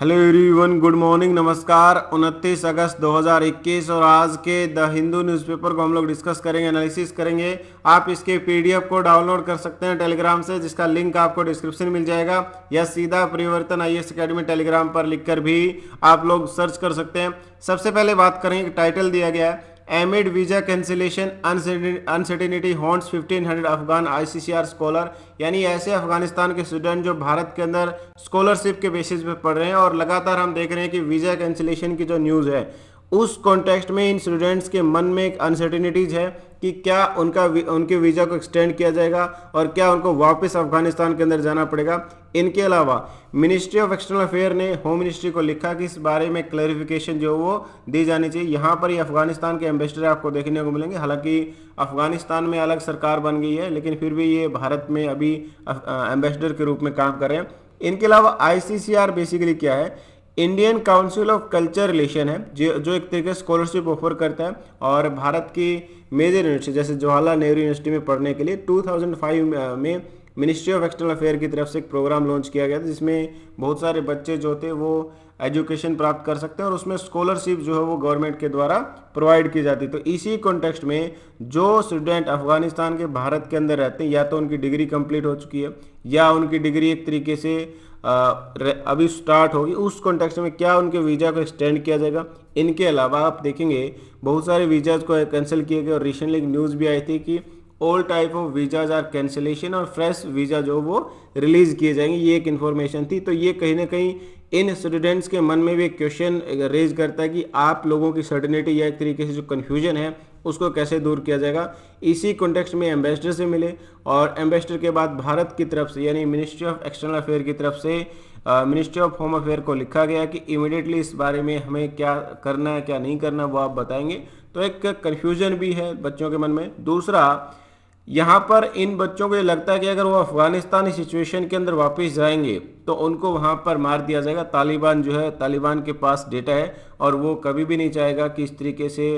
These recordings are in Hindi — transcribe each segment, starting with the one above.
हेलो एवरीवन गुड मॉर्निंग नमस्कार 29 अगस्त 2021 और आज के द हिंदू न्यूज़पेपर को हम लोग डिस्कस करेंगे एनालिसिस करेंगे आप इसके पीडीएफ को डाउनलोड कर सकते हैं टेलीग्राम से जिसका लिंक आपको डिस्क्रिप्शन मिल जाएगा या सीधा परिवर्तन आई एस अकेडमी टेलीग्राम पर लिखकर भी आप लोग सर्च कर सकते हैं सबसे पहले बात करेंगे टाइटल दिया गया है amid visa cancellation uncertainty haunts 1500 Afghan ICCR scholar यानी ऐसे अफगानिस्तान के स्टूडेंट जो भारत के अंदर स्कॉलरशिप के बेसिस पे पढ़ रहे हैं और लगातार हम देख रहे हैं कि वीज़ा कैंसिलेशन की जो न्यूज़ है उस कॉन्टेक्स्ट में इन स्टूडेंट्स के मन में एक अनसर्टिनिटीज है कि क्या उनका उनके वीज़ा को एक्सटेंड किया जाएगा और क्या उनको वापस अफगानिस्तान के अंदर जाना पड़ेगा इनके अलावा मिनिस्ट्री ऑफ एक्सटर्नल अफेयर ने होम मिनिस्ट्री को लिखा कि इस बारे में क्लैरिफिकेशन जो वो दी जानी चाहिए यहाँ पर ही अफगानिस्तान के एम्बेसडर आपको देखने को मिलेंगे हालांकि अफगानिस्तान में अलग सरकार बन गई है लेकिन फिर भी ये भारत में अभी एम्बेसडर के रूप में काम कर रहे हैं इनके अलावा आई बेसिकली क्या है Indian council of culture relation है जो जो एक तरीके से स्कॉलरशिप ऑफर करता है और भारत की मेजर यूनिवर्सिटी जैसे जवाहरलाल नेहरू यूनिवर्सिटी में पढ़ने के लिए 2005 में मिनिस्ट्री ऑफ एक्सटर्नल अफेयर की तरफ से एक प्रोग्राम लॉन्च किया गया था जिसमें बहुत सारे बच्चे जो थे वो एजुकेशन प्राप्त कर सकते हैं और उसमें स्कॉलरशिप जो है वो गवर्नमेंट के द्वारा प्रोवाइड की जाती है तो इसी कॉन्टेक्स्ट में जो स्टूडेंट अफगानिस्तान के भारत के अंदर रहते हैं या तो उनकी डिग्री कंप्लीट हो चुकी है या उनकी डिग्री एक तरीके से अभी स्टार्ट होगी उस कॉन्टेक्स्ट में क्या उनके वीज़ा को एक्सटेंड किया जाएगा इनके अलावा आप देखेंगे बहुत सारे वीज़ाज को कैंसिल किए गए और रिसेंटली न्यूज़ भी आई थी कि old type of visas are cancellation और फ्रेश वीज़ा जो वो रिलीज़ किए जाएंगे ये एक इन्फॉर्मेशन थी तो ये कहीं ना कहीं इन स्टूडेंट्स के मन में भी एक क्वेश्चन रेज करता है कि आप लोगों की सर्टनिटी या एक तरीके से जो कन्फ्यूजन है उसको कैसे दूर किया जाएगा इसी कॉन्टेक्स्ट में एम्बेसडर से मिले और एम्बेसडर के बाद भारत की तरफ से यानी मिनिस्ट्री ऑफ एक्सटर्नल अफेयर की तरफ से मिनिस्ट्री ऑफ होम अफेयर को लिखा गया कि इमिडिएटली इस बारे में हमें क्या करना है क्या नहीं करना वो आप बताएंगे तो एक कन्फ्यूजन भी है बच्चों के मन में दूसरा यहाँ पर इन बच्चों को ये लगता है कि अगर वो अफगानिस्तानी सिचुएशन के अंदर वापस जाएंगे तो उनको वहाँ पर मार दिया जाएगा तालिबान जो है तालिबान के पास डेटा है और वो कभी भी नहीं चाहेगा कि इस तरीके से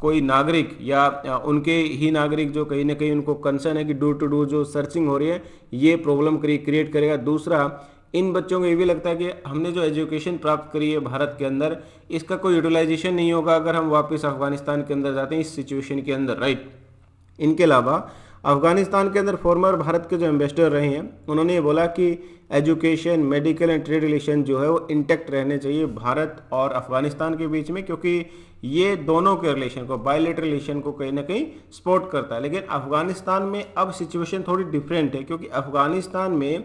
कोई नागरिक या उनके ही नागरिक जो कहीं ना कहीं उनको कंसर्न है कि डोर टू डोर जो सर्चिंग हो रही है ये प्रॉब्लम क्रिएट करेगा दूसरा इन बच्चों को ये भी लगता है कि हमने जो एजुकेशन प्राप्त करी है भारत के अंदर इसका कोई यूटिलाइजेशन नहीं होगा अगर हम वापस अफगानिस्तान के अंदर जाते हैं इस सिचुएशन के अंदर राइट इनके अलावा अफगानिस्तान के अंदर फॉर्मर भारत के जो एम्बेसडर रहे हैं उन्होंने ये बोला कि education medical and trade relation जो है वो इंटेक्ट रहने चाहिए भारत और अफगानिस्तान के बीच में क्योंकि ये दोनों के रिलेशन को बायोलेट रिलेशन को कहीं ना कहीं सपोर्ट करता है लेकिन अफगानिस्तान में अब सिचुएशन थोड़ी डिफरेंट है क्योंकि अफगानिस्तान में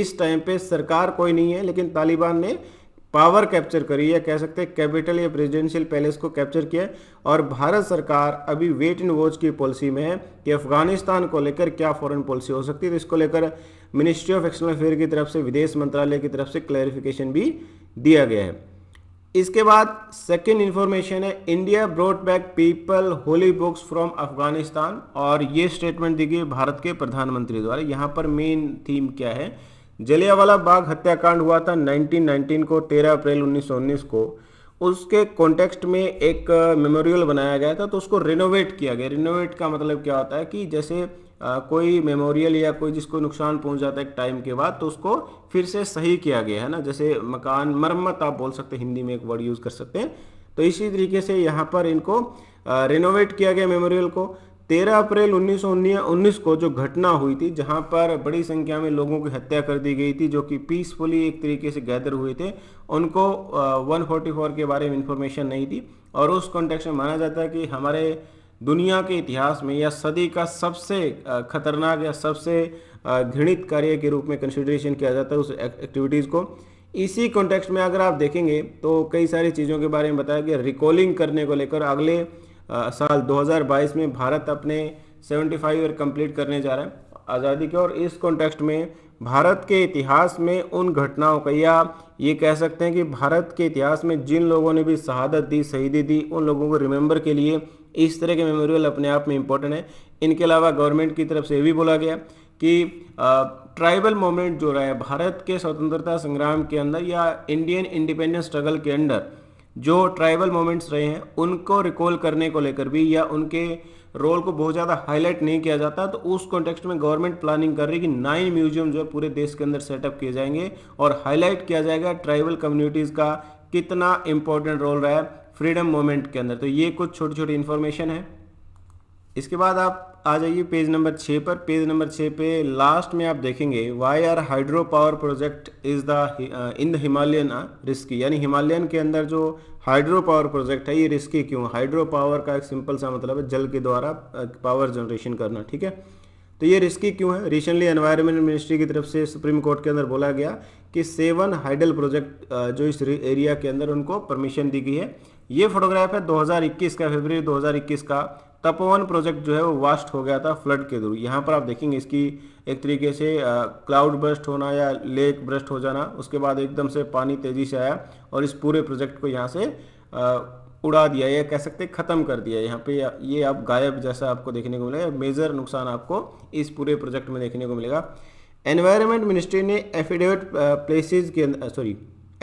इस टाइम पे सरकार कोई नहीं है लेकिन तालिबान ने पावर कैप्चर करी या कह सकते हैं कैपिटल या प्रेसिडेंशियल पैलेस को कैप्चर किया और भारत सरकार अभी वेट एंड वॉच की पॉलिसी में है कि अफगानिस्तान को लेकर क्या फॉरेन पॉलिसी हो सकती है तो इसको लेकर मिनिस्ट्री ऑफ एक्सटर्नल अफेयर की तरफ से विदेश मंत्रालय की तरफ से क्लैरिफिकेशन भी दिया गया है इसके बाद सेकेंड इन्फॉर्मेशन है India brought back people holy books from Afghanistan और ये स्टेटमेंट दी गई भारत के प्रधानमंत्री द्वारा यहाँ पर मेन थीम क्या है जलियावाला बाग हत्याकांड हुआ था 1919 को 13 अप्रैल 1919 को उसके कॉन्टेक्स्ट में एक मेमोरियल बनाया गया था तो उसको रिनोवेट किया गया रिनोवेट का मतलब क्या होता है कि जैसे आ, कोई मेमोरियल या कोई जिसको नुकसान पहुंच जाता है एक टाइम के बाद तो उसको फिर से सही किया गया है ना जैसे मकान मरम्मत आप बोल सकते हिंदी में एक वर्ड यूज़ कर सकते हैं तो इसी तरीके से यहाँ पर इनको रिनोवेट किया गया मेमोरियल को तेरह अप्रैल उन्नीस उन्नीस को जो घटना हुई थी जहां पर बड़ी संख्या में लोगों की हत्या कर दी गई थी जो कि पीसफुली एक तरीके से गैदर हुए थे उनको वन फोर्टी फोर के बारे में इंफॉर्मेशन नहीं थी और उस कॉन्टेक्स्ट में माना जाता है कि हमारे दुनिया के इतिहास में या सदी का सबसे खतरनाक या सबसे घृणित कार्य के रूप में कंसिडरेशन किया जाता है उस एक्टिविटीज़ को इसी कॉन्टेक्स्ट में अगर आप देखेंगे तो कई सारी चीज़ों के बारे में बताया गया रिकॉलिंग करने को लेकर अगले आ, साल 2022 में भारत अपने 75 ईयर कंप्लीट करने जा रहा है आज़ादी के और इस कॉन्टेक्स्ट में भारत के इतिहास में उन घटनाओं का या ये कह सकते हैं कि भारत के इतिहास में जिन लोगों ने भी शहादत दी शहीदी दी उन लोगों को रिमेंबर के लिए इस तरह के मेमोरियल अपने आप में इम्पोर्टेंट है इनके अलावा गवर्नमेंट की तरफ से ये भी बोला गया कि आ, ट्राइबल मोमेंट जो रहा है भारत के स्वतंत्रता संग्राम के अंदर या इंडियन इंडिपेंडेंस स्ट्रगल के अंदर जो ट्राइबल मोमेंट्स रहे हैं उनको रिकॉल करने को लेकर भी या उनके रोल को बहुत ज़्यादा हाईलाइट नहीं किया जाता तो उस कॉन्टेक्स्ट में गवर्नमेंट प्लानिंग कर रही है कि नाइन म्यूजियम जो है पूरे देश के अंदर सेटअप किए जाएंगे और हाईलाइट किया जाएगा ट्राइबल कम्युनिटीज़ का कितना इंपॉर्टेंट रोल रहा है फ्रीडम मोमेंट के अंदर तो ये कुछ छोटी छोटी इन्फॉर्मेशन है इसके बाद आप आ जाइए पेज नंबर छः पर पेज नंबर छः पे लास्ट में आप देखेंगे why are hydro power project is the in the Himalayan risky यानी हिमालयन के अंदर जो हाइड्रो पावर प्रोजेक्ट है ये रिस्की क्यों हाइड्रो पावर का एक सिंपल सा मतलब है जल के द्वारा पावर uh, जनरेशन करना ठीक है तो ये रिस्की क्यों है रिसेंटली एनवायरमेंट मिनिस्ट्री की तरफ से सुप्रीम कोर्ट के अंदर बोला गया कि सेवन हाइडल प्रोजेक्ट जो इस एरिया के अंदर उनको परमिशन दी गई है ये फोटोग्राफ है 2021 का फरवरी 2021 का तपोवन प्रोजेक्ट जो है वो वास्ट हो गया था फ्लड के थ्रू यहाँ पर आप देखेंगे इसकी एक तरीके से क्लाउड ब्रस्ट होना या लेक ब्रस्ट हो जाना उसके बाद एकदम से पानी तेज़ी से आया और इस पूरे प्रोजेक्ट को यहाँ से आ, उड़ा दिया या कह सकते ख़त्म कर दिया यहाँ पे ये आप गायब जैसा आपको देखने को मिलेगा मेजर नुकसान आपको इस पूरे प्रोजेक्ट में देखने को मिलेगा एनवायरमेंट मिनिस्ट्री ने एफिडेविट प्लेसेस के सॉरी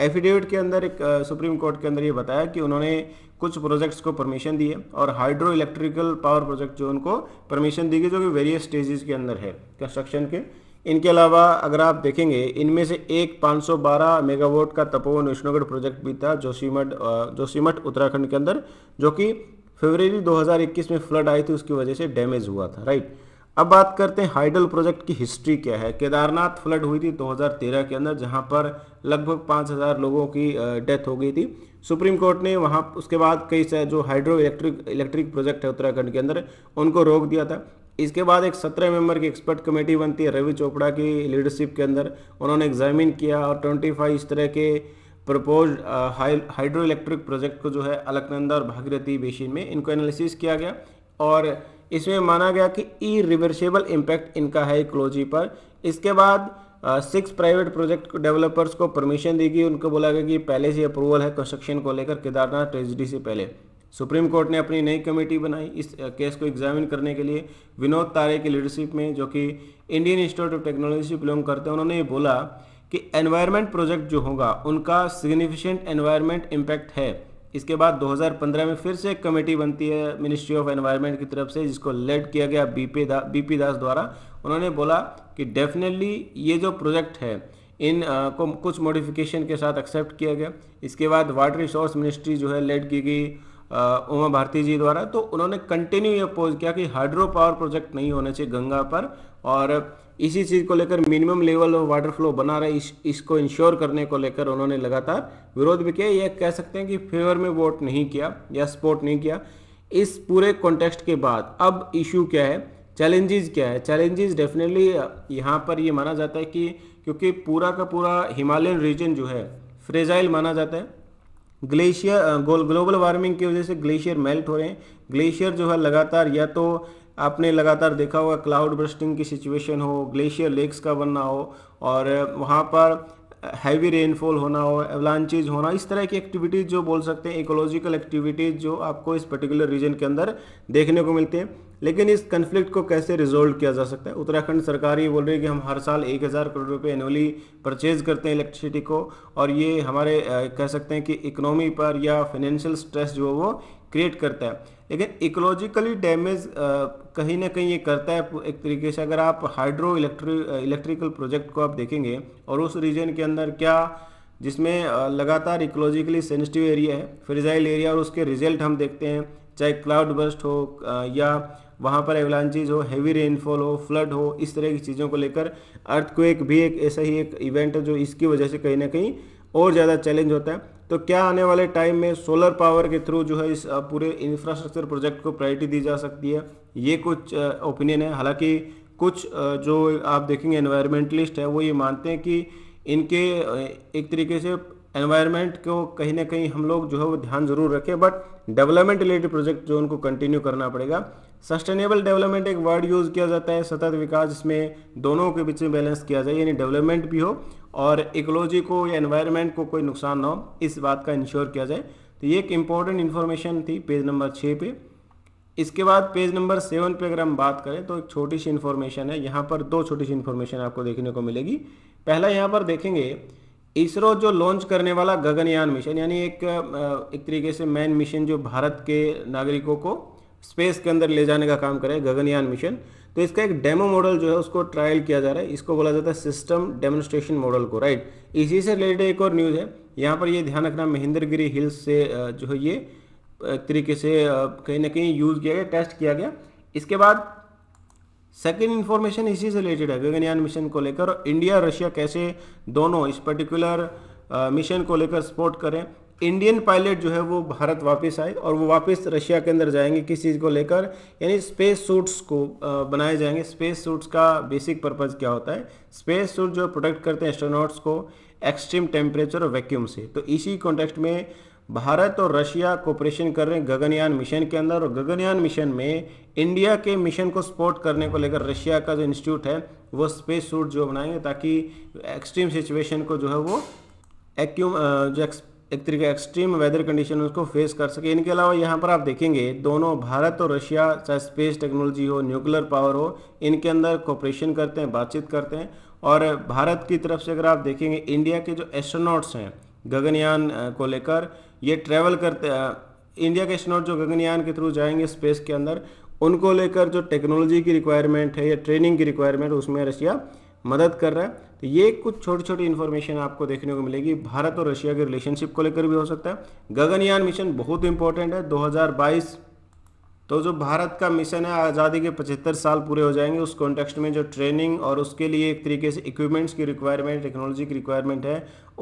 एफिडेविट के अंदर एक सुप्रीम कोर्ट के अंदर ये बताया कि उन्होंने कुछ प्रोजेक्ट्स को परमिशन दिए और हाइड्रो इलेक्ट्रिकल पावर प्रोजेक्ट जो उनको परमिशन दी गई जो कि वेरियस स्टेजेस के अंदर है कंस्ट्रक्शन के इनके अलावा अगर आप देखेंगे इनमें से एक 512 मेगावाट का तपोवन विष्णुगढ़ प्रोजेक्ट भी था जोशीमठ जोशीमठ उत्तराखंड के अंदर जो कि फरवरी दो में फ्लड आई थी उसकी वजह से डैमेज हुआ था राइट अब बात करते हैं हाइडल प्रोजेक्ट की हिस्ट्री क्या है केदारनाथ फ्लड हुई थी 2013 के अंदर जहां पर लगभग 5000 लोगों की डेथ हो गई थी सुप्रीम कोर्ट ने वहां उसके बाद कई से जो हाइड्रो इलेक्ट्रिक इलेक्ट्रिक प्रोजेक्ट है उत्तराखंड के अंदर उनको रोक दिया था इसके बाद एक सत्रह मेंबर की एक्सपर्ट कमेटी बनती है रवि चोपड़ा की लीडरशिप के अंदर उन्होंने एग्जामिन किया और ट्वेंटी फाइव इस तरह के प्रपोज हाइड्रो इलेक्ट्रिक प्रोजेक्ट को जो है अलकनंदा और भागीरथी बेसिन में इनको एनालिसिस किया गया और इसमें माना गया कि ई रिवर्सेबल इम्पैक्ट इनका है इकोलॉजी पर इसके बाद सिक्स प्राइवेट प्रोजेक्ट डेवलपर्स को परमिशन दी गई उनको बोला गया कि पहले से अप्रूवल है कंस्ट्रक्शन को लेकर केदारनाथ ट्रेजिडी से पहले सुप्रीम कोर्ट ने अपनी नई कमेटी बनाई इस केस को एग्जामिन करने के लिए विनोद तारे की लीडरशिप में जो कि इंडियन इंस्टीट्यूट ऑफ टेक्नोलॉजी से बिलोंग करते हैं उन्होंने ये बोला कि एनवायरनमेंट प्रोजेक्ट जो होगा उनका सिग्निफिशेंट एनवायरनमेंट इम्पैक्ट है इसके बाद 2015 में फिर से एक कमेटी बनती है मिनिस्ट्री ऑफ एनवायरनमेंट की तरफ से जिसको लेड किया गया बीपी दा, बीपी दास द्वारा उन्होंने बोला कि डेफिनेटली ये जो प्रोजेक्ट है इन आ, को कुछ मॉडिफिकेशन के साथ एक्सेप्ट किया गया इसके बाद वाटर रिसोर्स मिनिस्ट्री जो है लेड की गई उमा भारती जी द्वारा तो उन्होंने कंटिन्यू ये अपोज किया कि हाइड्रो पावर प्रोजेक्ट नहीं होने चाहिए गंगा पर और इसी चीज़ को लेकर minimum level of water flow बना रहे इस, इसको इंश्योर करने को लेकर उन्होंने लगातार विरोध भी किया ये कह सकते हैं कि फेवर में वोट नहीं किया या सपोर्ट नहीं किया इस पूरे कॉन्टेक्स्ट के बाद अब इशू क्या है चैलेंजेस क्या है चैलेंजेस डेफिनेटली यहाँ पर ये माना जाता है कि क्योंकि पूरा का पूरा हिमालयन रीजन जो है फ्रेजाइल माना जाता है ग्लेशियर ग्लोबल वार्मिंग की वजह से ग्लेशियर मेल्ट हो रहे हैं ग्लेशियर जो है लगातार या तो आपने लगातार देखा होगा क्लाउड ब्रस्टिंग की सिचुएशन हो ग्लेशियर लेक्स का बनना हो और वहाँ पर हैवी रेनफॉल होना हो एवलांचेज होना इस तरह की एक्टिविटीज़ जो बोल सकते हैं इकोलॉजिकल एक्टिविटीज़ जो आपको इस पर्टिकुलर रीजन के अंदर देखने को मिलते हैं लेकिन इस कन्फ्लिक्ट को कैसे रिजोल्व किया जा सकता है उत्तराखंड सरकार ये बोल रही है कि हम हर साल एक हज़ार करोड़ रुपए एनुअली परचेज करते हैं इलेक्ट्रिसिटी को और ये हमारे कह सकते हैं कि इकोनॉमी पर या फाइनेंशियल स्ट्रेस जो है वो क्रिएट करता है लेकिन इकोलॉजिकली डैमेज कहीं ना कहीं ये करता है एक तरीके से अगर आप हाइड्रो इलेक्ट्री इलेक्ट्रिकल प्रोजेक्ट को आप देखेंगे और उस रीजन के अंदर क्या जिसमें लगातार इकोलॉजिकली सेंसिटिव एरिया है फ्रिजाइल एरिया और उसके रिजल्ट हम देखते हैं चाहे क्लाउड बस्ट हो या वहाँ पर एवलांचीज हो हैवी रेनफॉल हो फ्लड हो इस तरह की चीज़ों को लेकर अर्थक्वेक भी एक ऐसा ही एक इवेंट है जो इसकी वजह से कहीं ना कहीं और ज़्यादा चैलेंज होता है तो क्या आने वाले टाइम में सोलर पावर के थ्रू जो है इस पूरे इंफ्रास्ट्रक्चर प्रोजेक्ट को प्रायोरिटी दी जा सकती है ये कुछ ओपिनियन है हालांकि कुछ जो आप देखेंगे एनवायरमेंटलिस्ट है वो ये मानते हैं कि इनके एक तरीके से एनवायरमेंट को कहीं ना कहीं हम लोग जो है वो ध्यान जरूर रखें बट डेवलपमेंट रिलेटेड प्रोजेक्ट जो उनको कंटिन्यू करना पड़ेगा सस्टेनेबल डेवलपमेंट एक वर्ड यूज़ किया जाता है सतत विकास जिसमें दोनों के बीच में बैलेंस किया जाए यानी डेवलपमेंट भी हो और इकोलॉजी को या एनवायरनमेंट को कोई नुकसान ना हो इस बात का इंश्योर किया जाए तो ये एक इंपॉर्टेंट इन्फॉर्मेशन थी पेज नंबर छः पे इसके बाद पेज नंबर सेवन पे अगर हम बात करें तो एक छोटी सी इन्फॉर्मेशन है यहाँ पर दो छोटी सी इन्फॉर्मेशन आपको देखने को मिलेगी पहला यहाँ पर देखेंगे इसरो जो लॉन्च करने वाला गगनयान मिशन यानी एक एक तरीके से मैन मिशन जो भारत के नागरिकों को स्पेस के अंदर ले जाने का काम करें गगनयान मिशन तो इसका एक डेमो मॉडल जो है उसको ट्रायल किया जा रहा है इसको बोला जाता है सिस्टम डेमोन्स्ट्रेशन मॉडल को राइट इसी से रिलेटेड एक और न्यूज़ है यहाँ पर ये ध्यान रखना महेंद्रगिरी हिल्स से जो है ये तरीके से कहीं ना कहीं यूज़ किया गया टेस्ट किया गया इसके बाद सेकेंड इन्फॉर्मेशन इसी से रिलेटेड है गगनयान मिशन को लेकर और इंडिया रशिया कैसे दोनों इस पर्टिकुलर मिशन को लेकर सपोर्ट करें इंडियन पायलट जो है वो भारत वापस आए और वो वापस रशिया के अंदर जाएंगे किस चीज़ को लेकर यानी स्पेस सूट्स को बनाए जाएंगे स्पेस सूट्स का बेसिक पर्पज़ क्या होता है स्पेस सूट जो प्रोटेक्ट करते हैं एस्ट्रोनॉट्स को एक्सट्रीम टेम्परेचर और वैक्यूम से तो इसी कॉन्टेक्स्ट में भारत और रशिया कोऑपरेशन कर रहे हैं गगनयान मिशन के अंदर और गगनयान मिशन में इंडिया के मिशन को सपोर्ट करने को लेकर रशिया का जो इंस्टीट्यूट है वो स्पेस सूट जो बनाएंगे ताकि एक्सट्रीम सिचुएशन को जो है वो एक्यूम जो एक्स एक तरीके एक्सट्रीम वेदर कंडीशन उसको फेस कर सके इनके अलावा यहाँ पर आप देखेंगे दोनों भारत और रशिया चाहे स्पेस टेक्नोलॉजी हो न्यूक्लियर पावर हो इनके अंदर कॉपरेशन करते हैं बातचीत करते हैं और भारत की तरफ से अगर आप देखेंगे इंडिया के जो एस्ट्रोनॉट्स हैं गगनयान को लेकर ये ट्रेवल करते इंडिया के एस्ट्रोनॉट जो गगनयान के थ्रू जाएंगे स्पेस के अंदर उनको लेकर जो टेक्नोलॉजी की रिक्वायरमेंट है या ट्रेनिंग की रिक्वायरमेंट उसमें रशिया मदद कर रहा है तो ये कुछ छोटी छोटी इन्फॉर्मेशन आपको देखने को मिलेगी भारत और रशिया के रिलेशनशिप को लेकर भी हो सकता है गगनयान मिशन बहुत इंपॉर्टेंट है 2022 तो जो भारत का मिशन है आज़ादी के पचहत्तर साल पूरे हो जाएंगे उस कॉन्टेक्स्ट में जो ट्रेनिंग और उसके लिए एक तरीके से इक्विपमेंट्स की रिक्वायरमेंट टेक्नोलॉजी की रिक्वायरमेंट है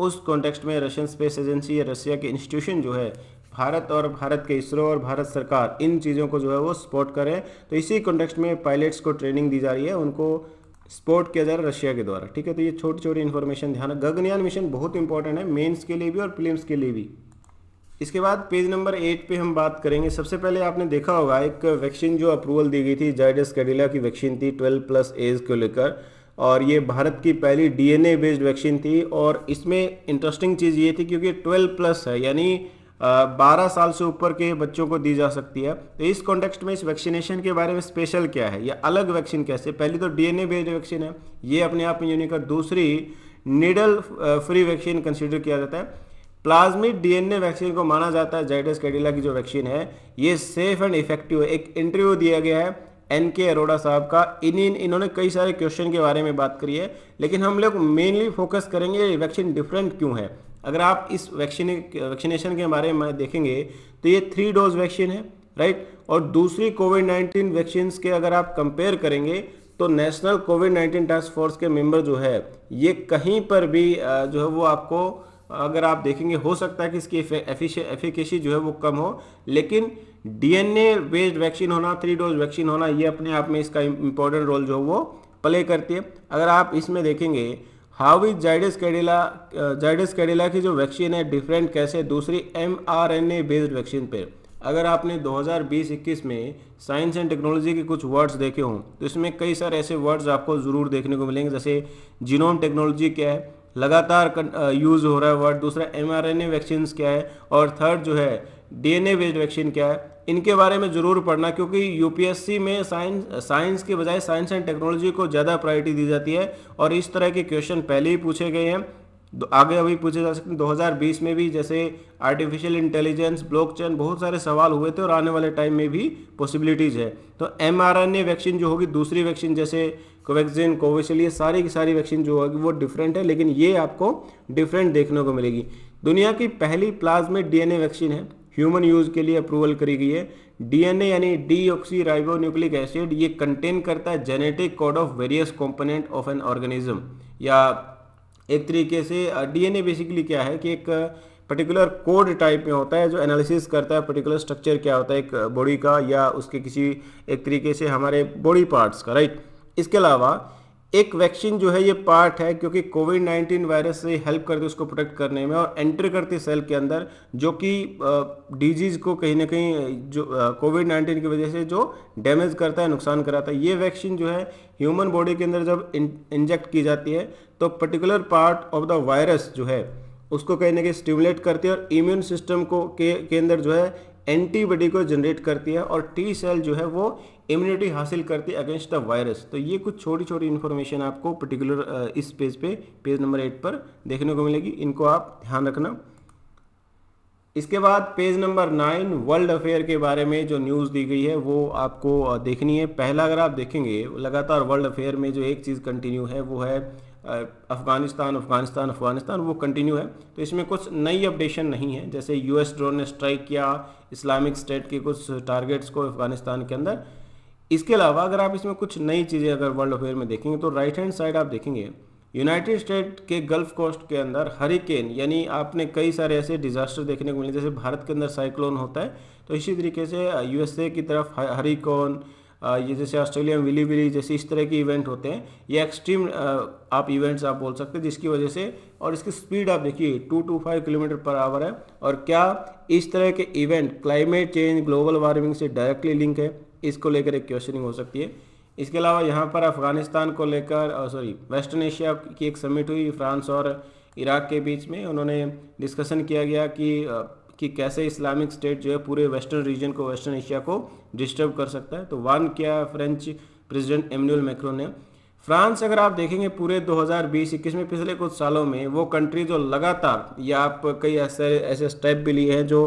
उस कॉन्टेक्स्ट में रशियन स्पेस एजेंसी या रशिया के इंस्टीट्यूशन जो है भारत और भारत के इसरो और भारत सरकार इन चीज़ों को जो है वो सपोर्ट करें तो इसी कॉन्टेक्स्ट में पायलट्स को ट्रेनिंग दी जा रही है उनको स्पोर्ट किया जा रहा है रशिया के द्वारा ठीक है तो ये छोटी छोटी इन्फॉर्मेशन ध्यान गगनयान मिशन बहुत इंपॉर्टेंट है मेंस के लिए भी और प्लेम्स के लिए भी इसके बाद पेज नंबर एट पे हम बात करेंगे सबसे पहले आपने देखा होगा एक वैक्सीन जो अप्रूवल दी गई थी जाइडस कैडिला की वैक्सीन थी ट्वेल्व प्लस एज को लेकर और ये भारत की पहली डीएनए बेस्ड वैक्सीन थी और इसमें इंटरेस्टिंग चीज़ ये थी क्योंकि ट्वेल्व प्लस है यानी बारह साल से ऊपर के बच्चों को दी जा सकती है तो इस कॉन्टेक्स्ट में इस वैक्सीनेशन के बारे में स्पेशल क्या है या अलग वैक्सीन कैसे पहली तो डीएनए बेस्ड वैक्सीन है ये अपने आप में यूनिक और दूसरी निडल फ्री वैक्सीन कंसिडर किया जाता है प्लाज्मिक डीएनए वैक्सीन को माना जाता है जाइडस कैडिला की जो वैक्सीन है ये सेफ एंड इफेक्टिव एक इंटरव्यू दिया गया है एन के अरोड़ा साहब का इन इन इन्होंने कई सारे क्वेश्चन के बारे में बात करी है लेकिन हम लोग मेनली फोकस करेंगे वैक्सीन डिफरेंट क्यों है अगर आप इस वैक्सीने वैक्सीनेशन के बारे में देखेंगे तो ये थ्री डोज वैक्सीन है राइट और दूसरी कोविड नाइन्टीन वैक्सीन के अगर आप कंपेयर करेंगे तो national COVID nineteen task force के मेंबर जो है ये कहीं पर भी जो है वो आपको अगर आप देखेंगे हो सकता है कि इसकी एफिकेसी जो है वो कम हो लेकिन डीएनए बेस्ड वैक्सीन होना थ्री डोज वैक्सीन होना ये अपने आप में इसका इम्पोर्टेंट रोल जो है वो प्ले करती है अगर आप इसमें देखेंगे हाउ इज जाइडस कैडिला जाइडस कैडिला की जो वैक्सीन है डिफरेंट कैसे दूसरी M R N A based vaccine पर अगर आपने 2020-21 में साइंस एंड टेक्नोलॉजी के कुछ वर्ड्स देखे हों तो इसमें कई सारे ऐसे वर्ड्स आपको ज़रूर देखने को मिलेंगे जैसे जीनोम टेक्नोलॉजी क्या है लगातार यूज़ हो रहा है वर्ड दूसरा M R N A vaccine क्या है और थर्ड जो है डीएनए बेस्ड वैक्सीन क्या है इनके बारे में ज़रूर पढ़ना क्योंकि यूपीएससी में साइंस साइंस के बजाय साइंस एंड टेक्नोलॉजी को ज़्यादा प्रायोरिटी दी जाती है और इस तरह के क्वेश्चन पहले ही पूछे गए हैं आगे अभी पूछे जा सकते हैं 2020 में भी जैसे आर्टिफिशियल इंटेलिजेंस ब्लॉकचेन बहुत सारे सवाल हुए थे और आने वाले टाइम में भी पॉसिबिलिटीज़ है तो एम वैक्सीन जो होगी दूसरी वैक्सीन जैसे कोवैक्सिन कोविशील्ड ये सारी की सारी वैक्सीन जो होगी वो डिफरेंट है लेकिन ये आपको डिफरेंट देखने को मिलेगी दुनिया की पहली प्लाज्मिक डीएनए वैक्सीन है ह्यूमन यूज के लिए अप्रूवल करी गई है डीएनए यानी डी ऑक्सी राइबोन्यूक्लिक एसिड ये कंटेन करता है genetic code of various component of an organism या एक तरीके से डीएनए बेसिकली क्या है कि एक पर्टिकुलर कोड टाइप में होता है जो एनालिसिस करता है पर्टिकुलर स्ट्रक्चर क्या होता है एक बॉडी का या उसके किसी एक तरीके से हमारे बॉडी पार्ट्स का राइट इसके अलावा एक वैक्सीन जो है ये पार्ट है क्योंकि कोविड 19 वायरस से हेल्प करती है उसको प्रोटेक्ट करने में और एंटर करती सेल के अंदर जो कि डिजीज़ को कहीं ना कहीं जो कोविड 19 की वजह से जो डैमेज करता है नुकसान कराता है ये वैक्सीन जो है ह्यूमन बॉडी के अंदर जब इंजेक्ट की जाती है तो particular part of the virus जो है उसको कहीं ना कहीं स्टिमुलेट करती है और इम्यून सिस्टम को के, के अंदर जो है एंटीबॉडी को जनरेट करती है और टी सेल जो है वो इम्यूनिटी हासिल करती है अगेंस्ट द वायरस तो ये कुछ छोटी छोटी इन्फॉर्मेशन आपको पर्टिकुलर इस पेज पे पेज नंबर एट पर देखने को मिलेगी इनको आप ध्यान रखना इसके बाद page number nine world affair के बारे में जो न्यूज़ दी गई है वो आपको देखनी है पहला अगर आप देखेंगे लगातार वर्ल्ड अफेयर में जो एक चीज़ कंटिन्यू है वो है अफगानिस्तान अफगानिस्तान अफगानिस्तान वो कंटिन्यू है तो इसमें कुछ नई अपडेशन नहीं है जैसे यूएस ड्रोन ने स्ट्राइक किया इस्लामिक स्टेट के कुछ टारगेट्स को अफगानिस्तान के अंदर इसके अलावा अगर आप इसमें कुछ नई चीज़ें अगर वर्ल्ड अफेयर में देखेंगे तो राइट हैंड साइड आप देखेंगे यूनाइटेड स्टेट के गल्फ कोस्ट के अंदर हरिकेन यानी आपने कई सारे ऐसे डिजास्टर देखने को मिले जैसे भारत के अंदर साइक्लोन होता है तो इसी तरीके से यूएसए uh, की तरफ हरिकोन uh, ये जैसे ऑस्ट्रेलिया में विली विली जैसे इस तरह के इवेंट होते हैं ये एक्सट्रीम uh, आप इवेंट्स आप बोल सकते हैं जिसकी वजह से और इसकी स्पीड आप देखिए 225 किलोमीटर पर आवर है और क्या इस तरह के event climate change global warming से डायरेक्टली लिंक है इसको लेकर एक क्वेश्चनिंग हो सकती है इसके अलावा यहाँ पर अफगानिस्तान को लेकर सॉरी वेस्टर्न एशिया की एक समिट हुई फ्रांस और इराक के बीच में उन्होंने डिस्कशन किया गया कि कि कैसे इस्लामिक स्टेट जो है पूरे वेस्टर्न रीजन को वेस्टर्न एशिया को डिस्टर्ब कर सकता है तो वन किया फ्रेंच प्रेसिडेंट एमनुअल मैक्रो ने फ्रांस अगर आप देखेंगे पूरे 2020-21 में पिछले कुछ सालों में वो कंट्री जो लगातार या आप कई ऐसे ऐसे स्टेप भी लिए हैं जो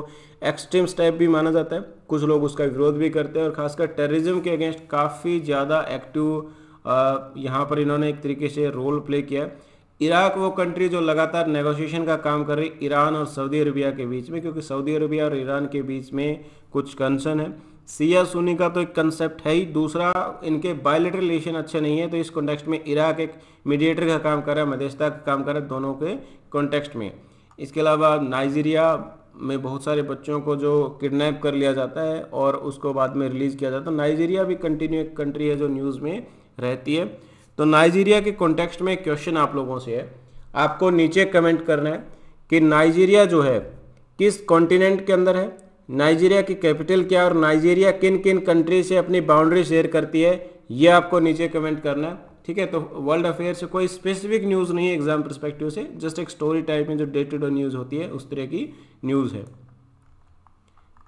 एक्सट्रीम स्टेप भी माना जाता है कुछ लोग उसका विरोध भी करते हैं और खासकर टेररिज्म के अगेंस्ट काफ़ी ज़्यादा एक्टिव यहाँ पर इन्होंने एक तरीके से रोल प्ले किया है इराक वो कंट्री जो लगातार नेगोशिएशन का काम कर रही ईरान और सऊदी अरबिया के बीच में क्योंकि सऊदी अरबिया और ईरान के बीच में कुछ कंसर्न है सिया सुनी का तो एक कंसेप्ट है ही दूसरा इनके बायोलेटर रिलेशन अच्छे नहीं है तो इस कॉन्टेक्स्ट में इराक एक मीडिएटर का काम कर रहा है मध्यस्थता का काम कर रहा है दोनों के कॉन्टेक्स्ट में इसके अलावा नाइजीरिया में बहुत सारे बच्चों को जो किडनैप कर लिया जाता है और उसको बाद में रिलीज़ किया जाता है तो नाइजीरिया भी कंटिन्यू एक कंट्री है जो न्यूज़ में रहती है तो नाइजीरिया के कॉन्टेक्स्ट में क्वेश्चन आप लोगों से है आपको नीचे कमेंट करना है कि नाइजीरिया जो है किस कॉन्टिनेंट के अंदर है नाइजीरिया की कैपिटल क्या है और नाइजीरिया किन किन कंट्री से अपनी बाउंड्री शेयर करती है ये आपको नीचे कमेंट करना है ठीक है तो वर्ल्ड अफेयर से कोई स्पेसिफिक न्यूज़ नहीं है एग्जाम परस्पेक्टिव से जस्ट एक स्टोरी टाइप में जो डेटेड न्यूज़ होती है उस तरह की न्यूज़ है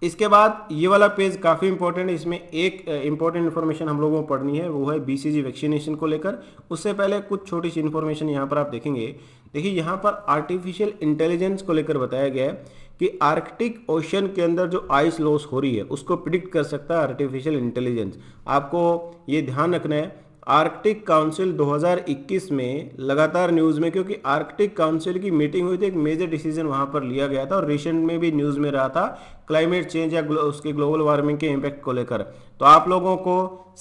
इसके बाद ये वाला पेज काफ़ी इंपॉर्टेंट है इसमें एक इंपॉर्टेंट इन्फॉर्मेशन हम लोगों को पढ़नी है वो है बीसीजी वैक्सीनेशन को लेकर उससे पहले कुछ छोटी सी इन्फॉर्मेशन यहाँ पर आप देखेंगे देखिए यहाँ पर आर्टिफिशियल इंटेलिजेंस को लेकर बताया गया है कि आर्कटिक ओशन के अंदर जो आइस लॉस हो रही है उसको प्रिडिक्ट कर सकता है आर्टिफिशियल इंटेलिजेंस आपको ये ध्यान रखना है आर्कटिक काउंसिल 2021 में लगातार न्यूज़ में क्योंकि आर्कटिक काउंसिल की मीटिंग हुई थी एक मेजर डिसीजन वहां पर लिया गया था और रिसेंट में भी न्यूज़ में रहा था क्लाइमेट चेंज या उसके ग्लोबल वार्मिंग के इम्पैक्ट को लेकर तो आप लोगों को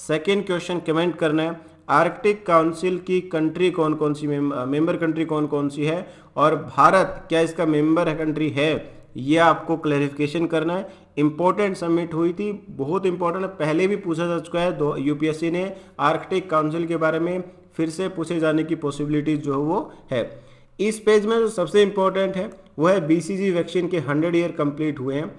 सेकेंड क्वेश्चन कमेंट करना है आर्कटिक काउंसिल की कंट्री कौन कौन सी मेंबर कंट्री कौन कौन सी है और भारत क्या इसका मेंबर कंट्री है ये आपको क्लैरिफिकेशन करना है इंपॉर्टेंट सबमिट हुई थी बहुत इंपॉर्टेंट पहले भी पूछा जा चुका है दो यूपीएससी ने आर्कटिक काउंसिल के बारे में फिर से पूछे जाने की पॉसिबिलिटीज जो है वो है इस पेज में जो सबसे इंपॉर्टेंट है वो है बीसीजी वैक्सीन के 100 ईयर कंप्लीट हुए हैं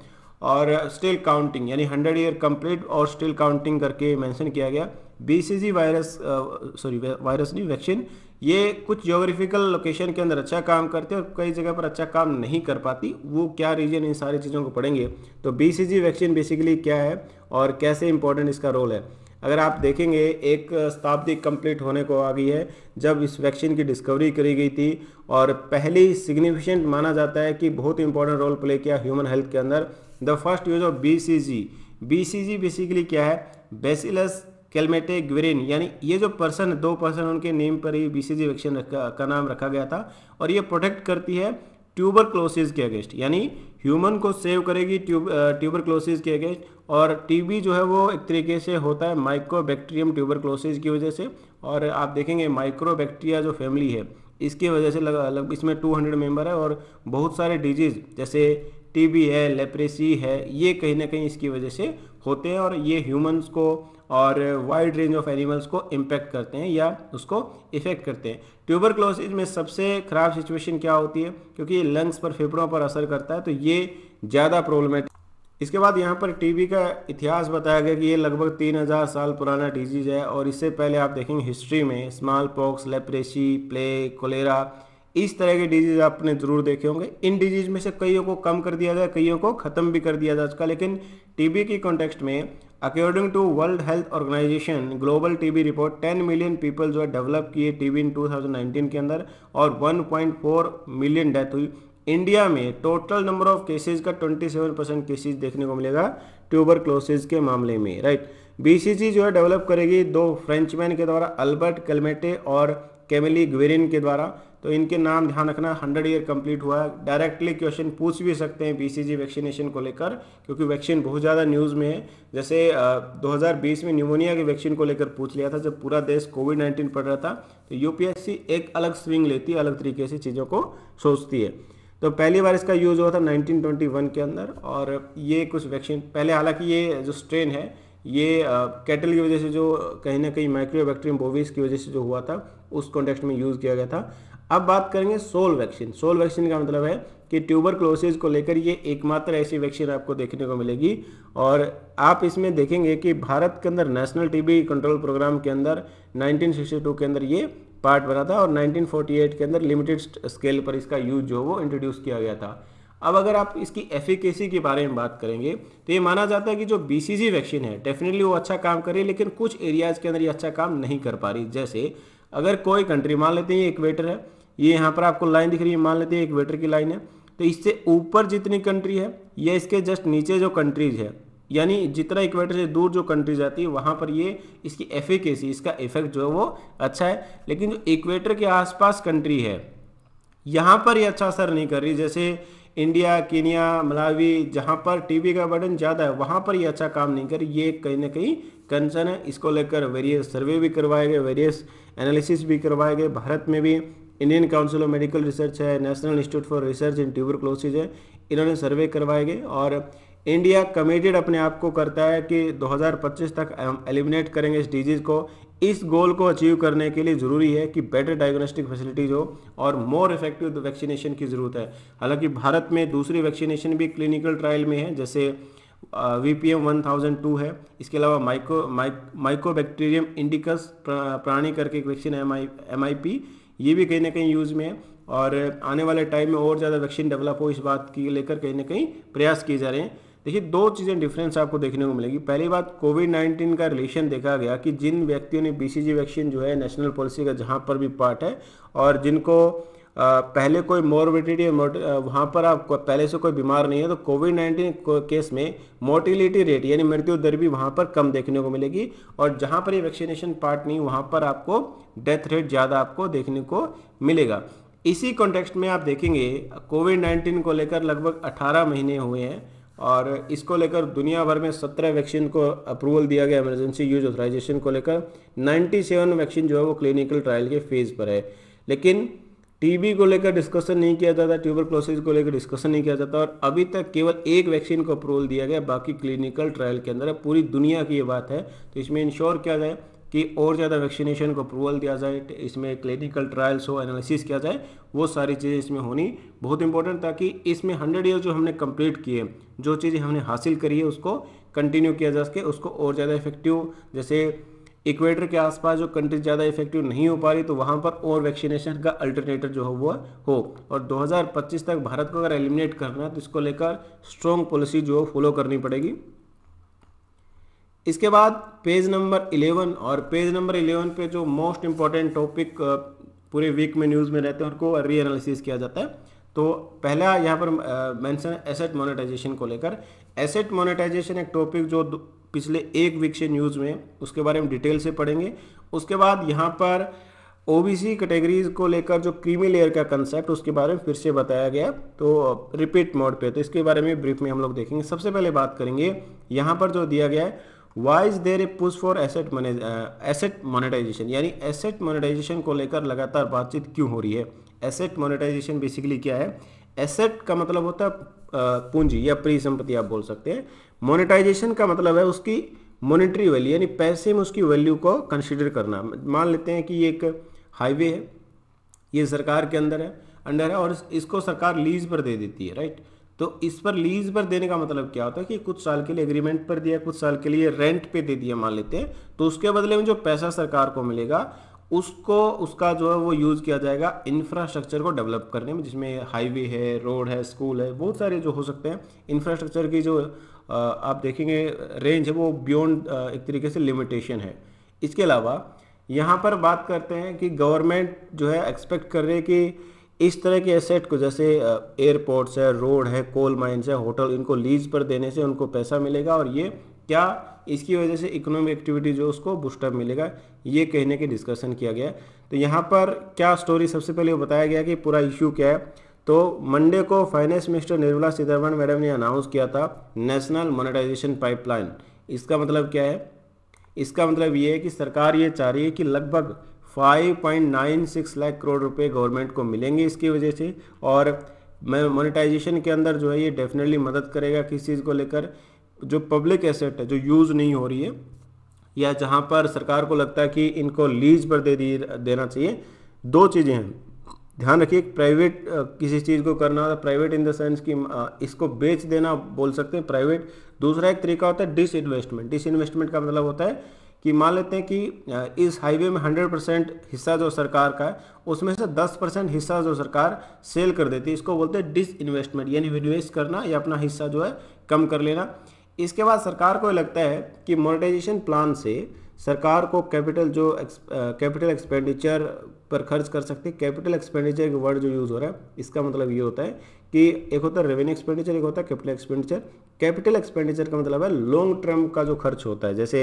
और स्टिल काउंटिंग यानी हंड्रेड ईयर कंप्लीट और स्टिल काउंटिंग करके मेंशन किया गया बीसीजी वायरस सॉरी वायरस नहीं वैक्सीन ये कुछ जोग्राफिकल लोकेशन के अंदर अच्छा काम करते हैं और कई जगह पर अच्छा काम नहीं कर पाती वो क्या रीजन इन सारी चीज़ों को पढ़ेंगे तो बीसीजी वैक्सीन बेसिकली क्या है और कैसे इंपॉर्टेंट इसका रोल है अगर आप देखेंगे एक शताब्दी कंप्लीट होने को आ गई है जब इस वैक्सीन की डिस्कवरी करी गई थी और पहली सिग्निफिकेंट माना जाता है कि बहुत इंपॉर्टेंट रोल प्ले किया ह्यूमन हेल्थ के अंदर the first use of B C G B C G basically क्या है बेसिलस कैलमेटे ग्वेरिन यानी ये जो पर्सन दो पर्सन उनके नेम पर ही बी सी जी वैक्सीन का नाम रखा गया था और ये प्रोटेक्ट करती है ट्यूबर क्लोसिस के अगेंस्ट यानी ह्यूमन को सेव करेगी ट्यूब ट्यूबर क्लोसिस के अगेंस्ट और टीबी जो है वो एक तरीके से होता है माइक्रोबैक्टीरियम ट्यूबर क्लोसिस की वजह से और आप देखेंगे माइक्रोबैक्टीरिया जो फैमिली है इसकी वजह से लगभग लग इसमें 200 मेंबर है और बहुत सारे डिजीज़ जैसे टीबी है लेप्रेसी है ये कहीं ना कहीं इसकी वजह से होते हैं और ये ह्यूमंस को और वाइड रेंज ऑफ एनिमल्स को इम्पैक्ट करते हैं या उसको इफेक्ट करते हैं ट्यूबर क्लोसिज में सबसे ख़राब सिचुएशन क्या होती है क्योंकि ये लंग्स पर फेफड़ों पर असर करता है तो ये ज़्यादा प्रॉब्लम है इसके बाद यहाँ पर टीबी का इतिहास बताया गया कि ये लगभग 3000 साल पुराना डिजीज़ है और इससे पहले आप देखेंगे हिस्ट्री में smallpox leprosy plague cholera इस तरह के डिजीज आपने ज़रूर देखे होंगे इन डिजीज में से कईयों को कम कर दिया जाए कईयों को ख़त्म भी कर दिया जा चुका लेकिन टीबी की कॉन्टेक्स्ट में according to World Health Organization global TB report 10 million people जो है डेवलप किए टीबी इन 2019 के अंदर और 1.4 मिलियन डेथ हुई इंडिया में टोटल नंबर ऑफ केसेज का ट्वेंटी परसेंट केसेज देखने को मिलेगा ट्यूबर क्लोसेज के मामले में राइट बीसीजी जो है डेवलप करेगी दो फ्रेंचमैन के द्वारा अल्बर्ट कलमेटे और केमिली ग्वेरिन के द्वारा तो इनके नाम ध्यान रखना हंड्रेड ईयर कंप्लीट हुआ है डायरेक्टली क्वेश्चन पूछ भी सकते हैं बीसीजी वैक्सीनेशन को लेकर क्योंकि वैक्सीन बहुत ज़्यादा न्यूज़ में है जैसे दो में न्यूमोनिया की वैक्सीन को लेकर पूछ लिया था जब पूरा देश कोविड नाइन्टीन पड़ रहा था तो यूपीएससी एक अलग स्विंग लेती है अलग तरीके से चीज़ों को सोचती है तो पहली बार इसका यूज़ हुआ था 1921 के अंदर और ये कुछ वैक्सीन पहले हालांकि ये जो स्ट्रेन है ये कैटल की वजह से जो कहीं ना कहीं माइक्रोबैक्टीरियम बोविस की वजह से जो हुआ था उस कॉन्टेक्स्ट में यूज़ किया गया था अब बात करेंगे सोल वैक्सीन सोल वैक्सीन का मतलब है कि ट्यूबर क्लोसिस को लेकर ये एकमात्र ऐसी वैक्सीन आपको देखने को मिलेगी और आप इसमें देखेंगे कि भारत के अंदर नेशनल टीबी कंट्रोल प्रोग्राम के अंदर 1962 के अंदर ये पार्ट बना था और 1948 के अंदर लिमिटेड स्केल पर इसका यूज जो वो इंट्रोड्यूस किया गया था अब अगर आप इसकी एफिकेसी के बारे में बात करेंगे तो ये माना जाता है कि जो बी वैक्सीन है डेफिनेटली वो अच्छा काम कर रही है लेकिन कुछ एरियाज़ के अंदर ये अच्छा काम नहीं कर पा रही जैसे अगर कोई कंट्री मान लेते हैं ये इक्वेटर है ये यहाँ पर आपको लाइन दिख रही है मान लेते हैं इक्वेटर की लाइन है तो इससे ऊपर जितनी कंट्री है या इसके जस्ट नीचे जो कंट्रीज है यानी जितना इक्वेटर से दूर जो कंट्रीज आती है वहाँ पर ये इसकी एफिकेसी इसका इफेक्ट जो है वो अच्छा है लेकिन जो इक्वेटर के आसपास कंट्री है यहाँ पर ये अच्छा असर नहीं कर रही जैसे इंडिया केनिया मलावी जहाँ पर टीबी का बर्डन ज़्यादा है वहाँ पर ये अच्छा काम नहीं कर ये कहीं ना कहीं कंसर्न है इसको लेकर वेरियस सर्वे भी करवाए गए वेरियस एनालिसिस भी करवाए गए भारत में भी Indian council of Medical Research है National Institute for Research in Tuberculosis है इन्होंने सर्वे करवाए गए और इंडिया कमिटेड अपने आप को करता है कि 2025 तक हम एलिमिनेट करेंगे इस डिजीज़ को इस गोल को अचीव करने के लिए ज़रूरी है कि बेटर डायग्नोस्टिक फैसिलिटीज हो और मोर इफेक्टिव वैक्सीनेशन की ज़रूरत है हालांकि भारत में दूसरी वैक्सीनेशन भी क्लिनिकल ट्रायल में है जैसे V P M one thousand two है इसके अलावा micro micro bacterium indicus pranii करके एक vaccine M I M I P ये भी कहीं ना कहीं यूज़ में है और आने वाले टाइम में और ज़्यादा वैक्सीन डेवलप हो इस बात की लेकर कहीं ना कहीं प्रयास किए जा रहे हैं देखिए दो चीज़ें डिफरेंस आपको देखने को मिलेगी पहली बात कोविड 19 का रिलेशन देखा गया कि जिन व्यक्तियों ने बीसीजी वैक्सीन जो है नेशनल पॉलिसी का जहाँ पर भी पार्ट है और जिनको पहले कोई मोरबिडिटी वहाँ पर आप पहले से कोई बीमार नहीं है तो कोविड नाइन्टीन केस में मोर्टिलिटी रेट यानी मृत्यु दर भी वहाँ पर कम देखने को मिलेगी और जहाँ पर ये वैक्सीनेशन पार्ट नहीं वहाँ पर आपको डेथ रेट ज़्यादा आपको देखने को मिलेगा इसी कॉन्टेक्स्ट में आप देखेंगे कोविड नाइन्टीन को लेकर लगभग अठारह महीने हुए हैं और इसको लेकर दुनिया भर में सत्रह वैक्सीन को अप्रूवल दिया गया इमरजेंसी यूज ऑथराइजेशन को लेकर 97 वैक्सीन जो है वो क्लिनिकल ट्रायल के फेज़ पर है लेकिन टीबी को लेकर डिस्कशन नहीं किया जाता ट्यूबरक्लोसिस को लेकर डिस्कशन नहीं किया जाता और अभी तक केवल एक वैक्सीन को अप्रूवल दिया गया बाकी क्लिनिकल ट्रायल के अंदर पूरी दुनिया की ये बात है तो इसमें इंश्योर किया जाए कि और ज़्यादा वैक्सीनेशन को अप्रूवल दिया जाए इसमें क्लिनिकल ट्रायल्स हो एनालिसिस किया जाए वो सारी चीज़ें इसमें होनी बहुत इंपॉर्टेंट ताकि इसमें हंड्रेड ईयर जो हमने कंप्लीट किए जो चीज़ें हमने हासिल करी है उसको कंटिन्यू किया जा सके उसको और ज़्यादा इफेक्टिव जैसे इक्वेटर के आसपास जो कंट्रीज ज़्यादा इफेक्टिव नहीं हो पा रही तो वहाँ पर और वैक्सीनेशन का अल्टरनेटर जो है वो हो और 2025 तक भारत को अगर एलिमिनेट करना है तो इसको लेकर स्ट्रॉन्ग पॉलिसी जो फॉलो करनी पड़ेगी इसके बाद पेज नंबर 11 और पेज नंबर 11 पे जो मोस्ट इम्पॉर्टेंट टॉपिक पूरे वीक में न्यूज़ में रहते हैं उनको री एनालिसिस किया जाता है तो पहला यहाँ पर मेंशन एसेट मोनेटाइजेशन को लेकर एसेट मोनेटाइजेशन एक टॉपिक जो पिछले एक वीक से न्यूज़ में उसके बारे में डिटेल से पढ़ेंगे उसके बाद यहाँ पर ओबीसी कैटेगरीज को लेकर जो क्रीमी लेयर का कंसेप्ट उसके बारे में फिर से बताया गया तो रिपीट मोड पे तो इसके बारे में ब्रीफ में हम लोग देखेंगे सबसे पहले बात करेंगे यहाँ पर जो दिया गया है why is there a push for asset asset monetisation यानी एसेट मोनेटाइजेशन को लेकर लगातार बातचीत क्यों हो रही है एसेट मोनेटाइजेशन बेसिकली क्या है एसेट का मतलब होता है पूंजी या परिसंपत्ति आप बोल सकते हैं मोनेटाइजेशन का मतलब है उसकी मोनेटरी वैल्यू यानी पैसे में उसकी वैल्यू को कंसिडर करना मान लेते हैं कि ये एक हाईवे है ये सरकार के अंदर है अंडर है और इसको सरकार लीज पर दे देती है राइट तो इस पर लीज पर देने का मतलब क्या होता है कि कुछ साल के लिए एग्रीमेंट पर दिया कुछ साल के लिए रेंट पे दे दिया मान लेते हैं तो उसके बदले में जो पैसा सरकार को मिलेगा उसको उसका जो है वो यूज़ किया जाएगा इंफ्रास्ट्रक्चर को डेवलप करने में जिसमें हाईवे है रोड है स्कूल है बहुत सारे जो हो सकते हैं इंफ्रास्ट्रक्चर की जो आप देखेंगे रेंज है वो बियॉन्ड एक तरीके से लिमिटेशन है इसके अलावा यहाँ पर बात करते हैं कि गवर्नमेंट जो है एक्सपेक्ट कर रहे हैं कि इस तरह के एसेट को जैसे एयरपोर्ट्स है रोड है कोल माइन्स है होटल इनको लीज पर देने से उनको पैसा मिलेगा और ये क्या इसकी वजह से इकोनॉमिक एक्टिविटी जो उसको बूस्टअप मिलेगा ये कहने के डिस्कशन किया गया तो यहाँ पर क्या स्टोरी सबसे पहले वो बताया गया कि पूरा इश्यू क्या है तो मंडे को finance minister Nirmala Sitharaman madam ने अनाउंस किया था नेशनल मोनेटाइजेशन पाइपलाइन इसका मतलब क्या है इसका मतलब ये है कि सरकार ये चाह रही है कि लगभग 5.96 लाख करोड़ रुपए गवर्नमेंट को मिलेंगे इसकी वजह से और मोनेटाइजेशन के अंदर जो है ये डेफिनेटली मदद करेगा किस चीज़ को लेकर जो पब्लिक एसेट है जो यूज़ नहीं हो रही है या जहाँ पर सरकार को लगता है कि इनको लीज पर दे दी देना चाहिए दो चीज़ें हैं ध्यान रखिए प्राइवेट किसी चीज़ को करना प्राइवेट इन द सेंस कि इसको बेच देना बोल सकते हैं प्राइवेट दूसरा एक तरीका होता है डिस इन्वेस्टमेंट डिस इन्वेस्टमेंट का मतलब होता है कि मान लेते हैं कि इस हाईवे में 100 परसेंट हिस्सा जो सरकार का है उसमें से 10 परसेंट हिस्सा जो सरकार सेल कर देती है इसको बोलते हैं डिस इन्वेस्टमेंट यानी निवेश करना या अपना हिस्सा जो है कम कर लेना इसके बाद सरकार को लगता है कि मोनेटाइजेशन प्लान से सरकार को कैपिटल जो कैपिटल एक्सपेंडिचर पर खर्च कर सकते हैं कैपिटल एक्सपेंडिचर के वर्ड जो यूज़ हो रहा है इसका मतलब ये होता है कि एक होता है रेवेन्यू एक्सपेंडिचर एक होता है कैपिटल एक्सपेंडिचर कैपिटल एक्सपेंडिचर का मतलब है लॉन्ग टर्म का जो खर्च होता है जैसे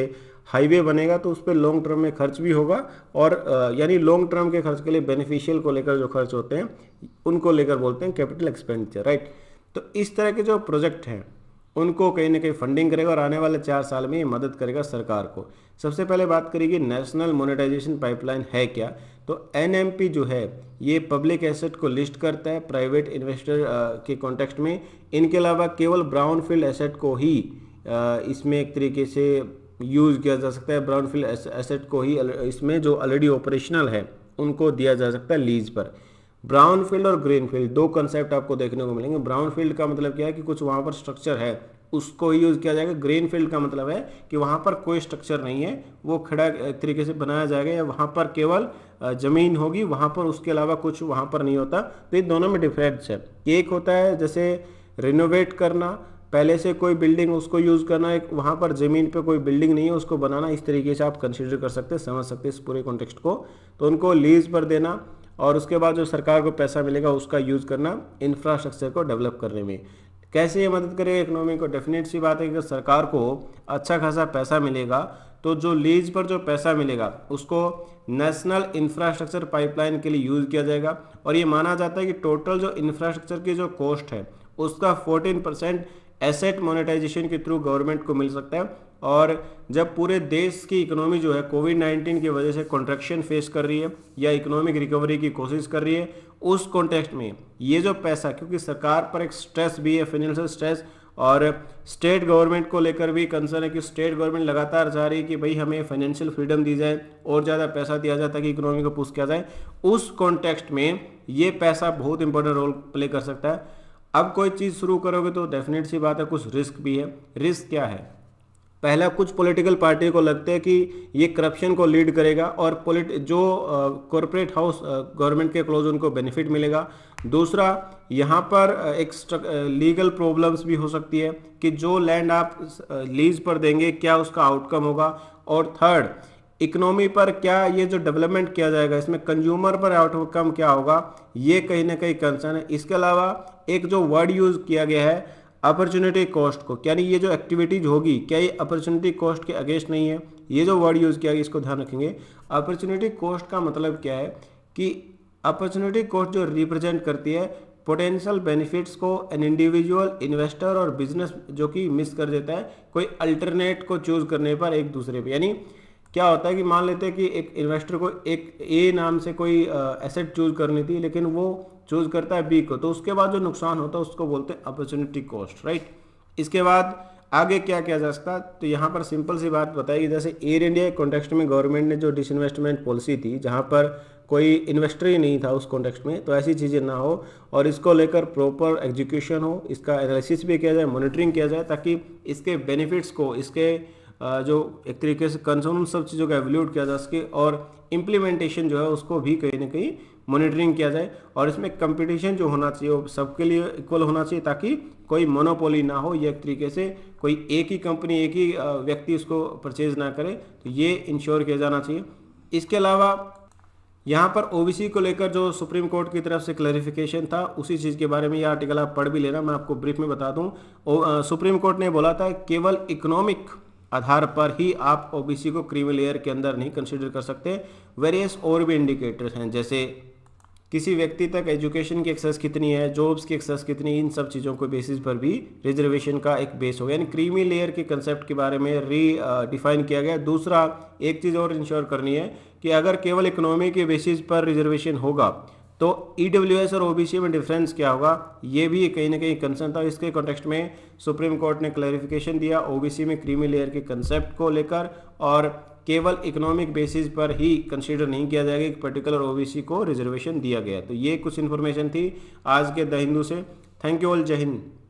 हाईवे बनेगा तो उस पर लॉन्ग टर्म में खर्च भी होगा और यानी लॉन्ग टर्म के खर्च के लिए बेनिफिशियल को लेकर जो खर्च होते हैं उनको लेकर बोलते हैं कैपिटल एक्सपेंडिचर राइट तो इस तरह के जो प्रोजेक्ट हैं उनको कहीं ना कहीं फंडिंग करेगा और आने वाले चार साल में ये मदद करेगा सरकार को सबसे पहले बात करेगी नेशनल मोनेटाइजेशन पाइपलाइन है क्या तो एन जो है ये पब्लिक एसेट को लिस्ट करता है प्राइवेट इन्वेस्टर के कॉन्टेक्स्ट में इनके अलावा केवल ब्राउन फील्ड एसेट को ही इसमें एक तरीके से यूज़ किया जा सकता है ब्राउन फील्ड एसेट को ही इसमें जो ऑलरेडी ऑपरेशनल है उनको दिया जा सकता है लीज पर ब्राउन फील्ड और ग्रीन फील्ड दो कंसेप्ट आपको देखने को मिलेंगे ब्राउन फील्ड का मतलब क्या है कि कुछ वहां पर स्ट्रक्चर है उसको यूज़ किया जाएगा ग्रीन फील्ड का मतलब है कि वहां पर कोई स्ट्रक्चर नहीं है वो खड़ा तरीके से बनाया जाएगा या वहां पर केवल ज़मीन होगी वहां पर उसके अलावा कुछ वहां पर नहीं होता तो ये दोनों में डिफरेंस है एक होता है जैसे रिनोवेट करना पहले से कोई बिल्डिंग उसको यूज़ करना एक वहां पर ज़मीन पे कोई बिल्डिंग नहीं है उसको बनाना इस तरीके से आप कंसिडर कर सकते हैं समझ सकते हैं इस पूरे कॉन्टेक्स्ट को तो उनको लीज पर देना और उसके बाद जो सरकार को पैसा मिलेगा उसका यूज़ करना इंफ्रास्ट्रक्चर को डेवलप करने में कैसे ये मदद करेगा इकोनॉमी को डेफिनेट सी बात है कि सरकार को अच्छा खासा पैसा मिलेगा तो जो लीज पर जो पैसा मिलेगा उसको नेशनल इंफ्रास्ट्रक्चर पाइपलाइन के लिए यूज़ किया जाएगा और ये माना जाता है कि टोटल जो इंफ्रास्ट्रक्चर की जो कॉस्ट है उसका 14 परसेंट एसेट मोनेटाइजेशन के थ्रू गवर्नमेंट को मिल सकता है और जब पूरे देश की इकोनॉमी जो है कोविड 19 की वजह से कॉन्ट्रेक्शन फेस कर रही है या इकोनॉमिक रिकवरी की कोशिश कर रही है उस कॉन्टेक्स्ट में ये जो पैसा क्योंकि सरकार पर एक स्ट्रेस भी है फाइनेंशियल स्ट्रेस और स्टेट गवर्नमेंट को लेकर भी कंसर्न है कि स्टेट गवर्नमेंट लगातार चाह रही है कि भाई हमें फाइनेंशियल फ्रीडम दी जाए और ज़्यादा पैसा दिया जाए ताकि इकोनॉमी को पुश किया जाए उस कॉन्टेक्स्ट में ये पैसा बहुत इंपॉर्टेंट रोल प्ले कर सकता है अब कोई चीज़ शुरू करोगे तो डेफिनेट सी बात है कुछ रिस्क भी है रिस्क क्या है पहला कुछ पॉलिटिकल पार्टी को लगता है कि ये करप्शन को लीड करेगा और पोलिट जो कॉरपोरेट हाउस गवर्नमेंट के क्लोज उनको बेनिफिट मिलेगा दूसरा यहाँ पर एक लीगल प्रॉब्लम्स भी हो सकती है कि जो लैंड आप लीज पर देंगे क्या उसका आउटकम होगा और थर्ड इकोनॉमी पर क्या ये जो डेवलपमेंट किया जाएगा इसमें कंज्यूमर पर आउटकम क्या होगा ये कहीं ना कहीं कंसर्न है इसके अलावा एक जो वर्ड यूज़ किया गया है अपॉर्चुनिटी कॉस्ट को यानी ये जो एक्टिविटीज़ होगी क्या ये अपॉर्चुनिटी कॉस्ट के अगेंस्ट नहीं है ये जो वर्ड यूज़ किया गया इसको ध्यान रखेंगे अपॉर्चुनिटी कॉस्ट का मतलब क्या है कि अपॉर्चुनिटी कॉस्ट जो रिप्रेजेंट करती है पोटेंशियल बेनिफिट्स को एन इंडिविजुअल इन्वेस्टर और बिजनेस जो कि मिस कर देता है कोई अल्टरनेट को चूज़ करने पर एक दूसरे पर यानी क्या होता है कि मान लेते हैं कि एक इन्वेस्टर को एक ए नाम से कोई एसेट चूज करनी थी लेकिन वो चूज करता है बी को तो उसके बाद जो नुकसान होता है उसको बोलते हैं अपॉर्चुनिटी कॉस्ट राइट इसके बाद आगे क्या किया जा सकता तो यहाँ पर सिंपल सी बात बताएगी जैसे एयर इंडिया के कॉन्टेक्स्ट में गवर्नमेंट ने जो डिसइन्वेस्टमेंट पॉलिसी थी जहाँ पर कोई इन्वेस्टर ही नहीं था उस कॉन्टेक्स्ट में तो ऐसी चीज़ें ना हो और इसको लेकर प्रॉपर एग्जीक्यूशन हो इसका एनालिसिस भी किया जाए मॉनिटरिंग किया जाए ताकि इसके बेनिफिट्स को इसके जो एक तरीके से कंसर्न सब चीज़ों का एवल्यूट किया जा सके और इम्प्लीमेंटेशन जो है उसको भी कहीं ना कहीं मॉनिटरिंग किया जाए और इसमें कंपटीशन जो होना चाहिए वो सबके लिए इक्वल होना चाहिए ताकि कोई मोनोपोली ना हो ये एक तरीके से कोई एक ही कंपनी एक ही व्यक्ति उसको परचेज ना करे तो ये इंश्योर किया जाना चाहिए इसके अलावा यहाँ पर ओबीसी को लेकर जो सुप्रीम कोर्ट की तरफ से क्लैरिफिकेशन था उसी चीज़ के बारे में यह आर्टिकल आप पढ़ भी लेना मैं आपको ब्रीफ में बता दूँ सुप्रीम कोर्ट ने बोला था केवल इकोनॉमिक आधार पर ही आप ओबीसी को क्रीमी लेयर के अंदर नहीं कंसिडर कर सकते वेरियस और भी इंडिकेटर्स हैं जैसे किसी व्यक्ति तक एजुकेशन की एक्सेस कितनी है जॉब्स की एक्सेस कितनी इन सब चीज़ों के बेसिस पर भी रिजर्वेशन का एक बेस हो गया यानी क्रीमी लेयर के कंसेप्ट के बारे में री डिफाइन किया गया दूसरा एक चीज़ और इंश्योर करनी है कि अगर केवल इकोनॉमी के बेसिस पर रिजर्वेशन होगा तो ई e और ओबीसी में डिफरेंस क्या होगा ये भी कहीं ना कहीं कंसर्न था इसके कॉन्टेक्स्ट में सुप्रीम कोर्ट ने क्लैरिफिकेशन दिया ओबीसी में क्रीमी लेयर के कंसेप्ट को लेकर और केवल इकोनॉमिक बेसिस पर ही कंसीडर नहीं किया जाएगा एक पर्टिकुलर ओबीसी को रिजर्वेशन दिया गया तो ये कुछ इन्फॉर्मेशन थी आज के द हिंदू से थैंक यू ऑल जय हिंद